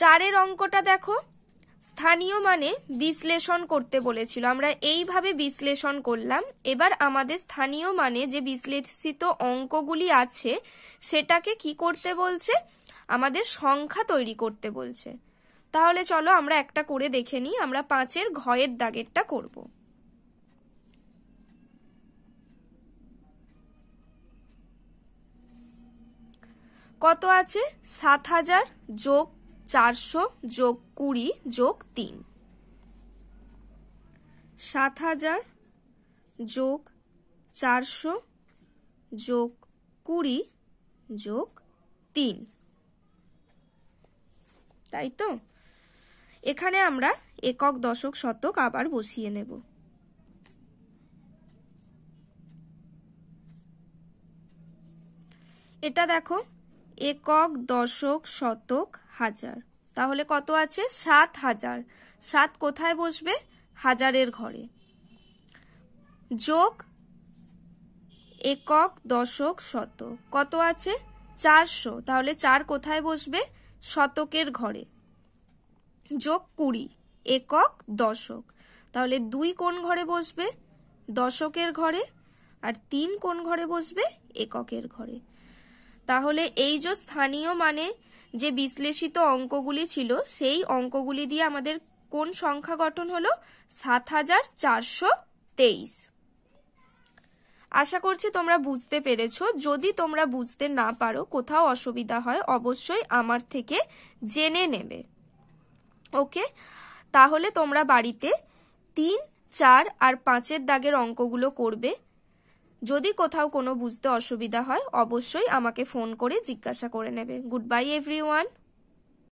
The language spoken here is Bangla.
চারের অঙ্কটা দেখো স্থানীয় মানে বিশ্লেষণ করতে বলেছিল আমরা এইভাবে বিশ্লেষণ করলাম এবার আমাদের স্থানীয় মানে যে বিশ্লেষিত অঙ্কগুলি আছে সেটাকে কি করতে বলছে আমাদের সংখ্যা তৈরি করতে বলছে তাহলে চলো আমরা একটা করে দেখে নিই আমরা পাঁচের ঘয়ের দাগেরটা করব কত আছে সাত হাজার যোগ চারশো যোগ কুড়ি যোগ তিন সাত হাজার যোগ চারশো যোগ কুড়ি যোগ তিন তাই তো এখানে আমরা একক দশক শতক আবার বসিয়ে নেব এটা দেখো একক দশক শতক হাজার তাহলে কত আছে সাত হাজার সাত কোথায় বসবে হাজারের ঘরে যোগ একক দশক শত কত আছে চারশো তাহলে চার কোথায় বসবে শতকের ঘরে যোগ কুড়ি একক দশক তাহলে দুই কোন ঘরে বসবে দশকের ঘরে আর তিন কোন ঘরে বসবে এককের ঘরে তাহলে এই যে স্থানীয় মানে যে বিশ্লেষিত অঙ্কগুলি ছিল সেই অঙ্কগুলি দিয়ে আমাদের কোন সংখ্যা গঠন হলো সাত হাজার চারশো তেইশ আশা করছি তোমরা বুঝতে পেরেছ যদি তোমরা বুঝতে না পারো কোথাও অসুবিধা হয় অবশ্যই আমার থেকে জেনে নেবে ওকে তাহলে তোমরা বাড়িতে তিন চার আর পাঁচের দাগের অঙ্কগুলো করবে যদি কোথাও কোনো বুঝতে অসুবিধা হয় অবশ্যই আমাকে ফোন করে জিজ্ঞাসা করে নেবে গুড বাই এভরি